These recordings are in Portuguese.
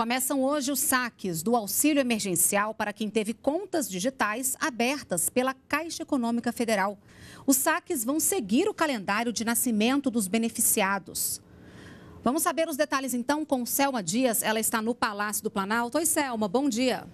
Começam hoje os saques do auxílio emergencial para quem teve contas digitais abertas pela Caixa Econômica Federal. Os saques vão seguir o calendário de nascimento dos beneficiados. Vamos saber os detalhes então com Selma Dias, ela está no Palácio do Planalto. Oi, Selma, bom dia.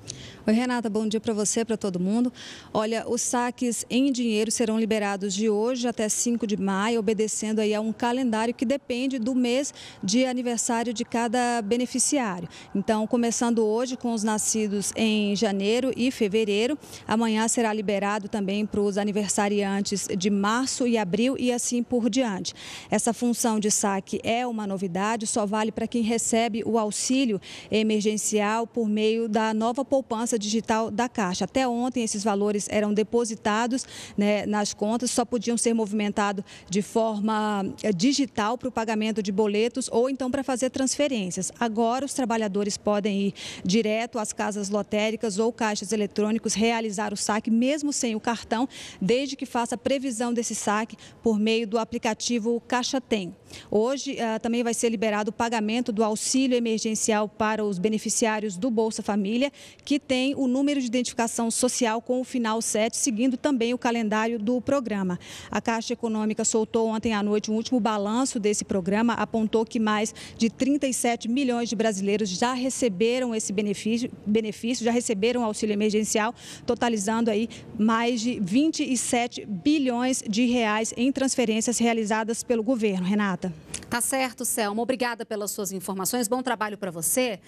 Oi, Renata, bom dia para você, para todo mundo. Olha, os saques em dinheiro serão liberados de hoje até 5 de maio, obedecendo aí a um calendário que depende do mês de aniversário de cada beneficiário. Então, começando hoje com os nascidos em janeiro e fevereiro, amanhã será liberado também para os aniversariantes de março e abril e assim por diante. Essa função de saque é uma novidade, só vale para quem recebe o auxílio emergencial por meio da nova poupança digital da Caixa. Até ontem, esses valores eram depositados né, nas contas, só podiam ser movimentados de forma eh, digital para o pagamento de boletos ou então para fazer transferências. Agora, os trabalhadores podem ir direto às casas lotéricas ou caixas eletrônicos realizar o saque, mesmo sem o cartão, desde que faça previsão desse saque por meio do aplicativo Caixa Tem. Hoje ah, também vai ser liberado o pagamento do auxílio emergencial para os beneficiários do Bolsa Família, que tem o número de identificação social com o final 7, seguindo também o calendário do programa. A Caixa Econômica soltou ontem à noite um último balanço desse programa, apontou que mais de 37 milhões de brasileiros já receberam esse benefício, benefício já receberam auxílio emergencial, totalizando aí mais de 27 bilhões de reais em transferências realizadas pelo governo. Renato. Obrigada. Tá certo, Selma. Obrigada pelas suas informações. Bom trabalho para você.